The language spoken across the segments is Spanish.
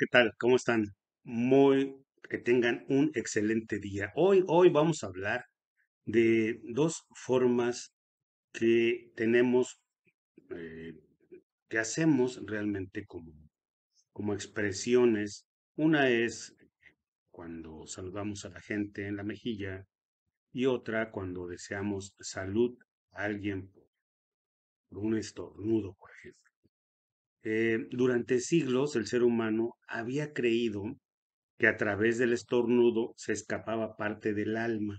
¿Qué tal? ¿Cómo están? Muy que tengan un excelente día. Hoy, hoy vamos a hablar de dos formas que tenemos, eh, que hacemos realmente como, como expresiones. Una es cuando saludamos a la gente en la mejilla y otra cuando deseamos salud a alguien por un estornudo, por ejemplo. Eh, durante siglos el ser humano había creído que a través del estornudo se escapaba parte del alma,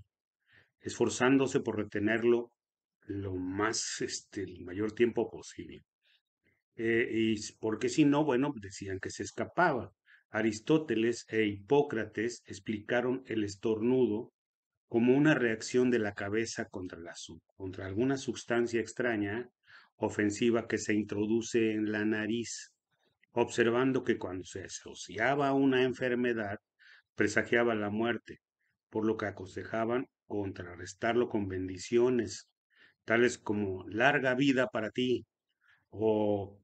esforzándose por retenerlo lo más, este, el mayor tiempo posible. Eh, y porque si no, bueno, decían que se escapaba. Aristóteles e Hipócrates explicaron el estornudo como una reacción de la cabeza contra, la, contra alguna sustancia extraña ofensiva que se introduce en la nariz, observando que cuando se asociaba a una enfermedad, presagiaba la muerte, por lo que aconsejaban contrarrestarlo con bendiciones, tales como larga vida para ti, o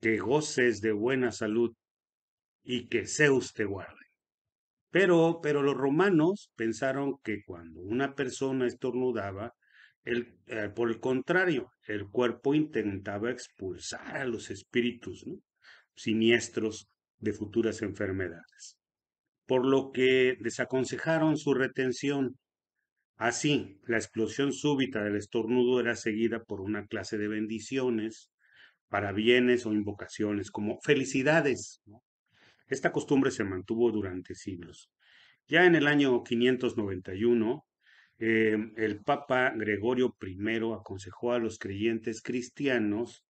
que goces de buena salud, y que Zeus te guarde. Pero, pero los romanos pensaron que cuando una persona estornudaba, eh, por el contrario, el cuerpo intentaba expulsar a los espíritus siniestros de futuras enfermedades, por lo que desaconsejaron su retención. Así, la explosión súbita del estornudo era seguida por una clase de bendiciones, para bienes o invocaciones, como felicidades. Esta costumbre se mantuvo durante siglos. Ya en el año 591, Em, el Papa Gregorio I aconsejó a los creyentes cristianos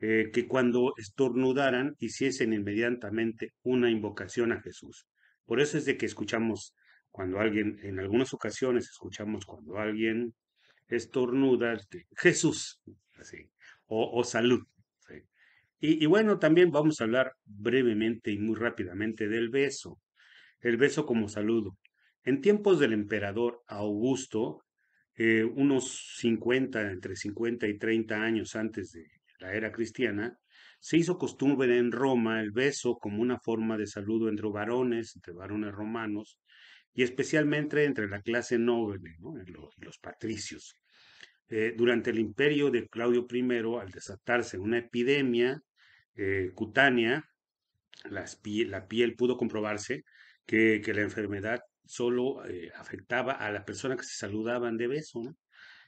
eh, que cuando estornudaran hiciesen inmediatamente una invocación a Jesús. Por eso es de que escuchamos cuando alguien, en algunas ocasiones escuchamos cuando alguien estornuda, este, Jesús, así, o, salud. Y, y bueno, también vamos a hablar brevemente y muy rápidamente del beso. El beso como saludo. En tiempos del emperador Augusto, eh, unos 50, entre 50 y 30 años antes de la era cristiana, se hizo costumbre en Roma el beso como una forma de saludo entre varones, entre varones romanos, y especialmente entre la clase noble los, patricios. Eh, durante el imperio de Claudio I, al desatarse una epidemia eh, cutánea, la piel pudo comprobarse que, que, la enfermedad solo eh, afectaba a la persona que se saludaban de beso, ¿no?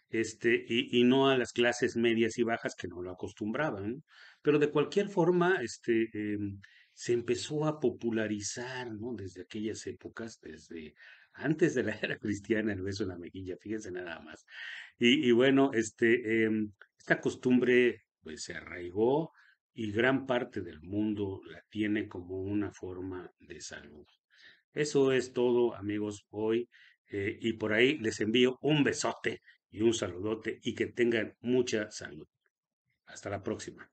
Este, y, no a las clases medias y bajas que no lo acostumbraban. Pero de cualquier forma, este, em, se empezó a popularizar ¿no? desde aquellas épocas, desde antes de la era cristiana, el beso en la mejilla, fíjense nada más. Y, bueno, este, em, esta costumbre pues, se arraigó y gran parte del mundo la tiene como una forma de salud. Eso es todo, amigos, hoy. Eh, y por ahí les envío un besote y un saludote y que tengan mucha salud. Hasta la próxima.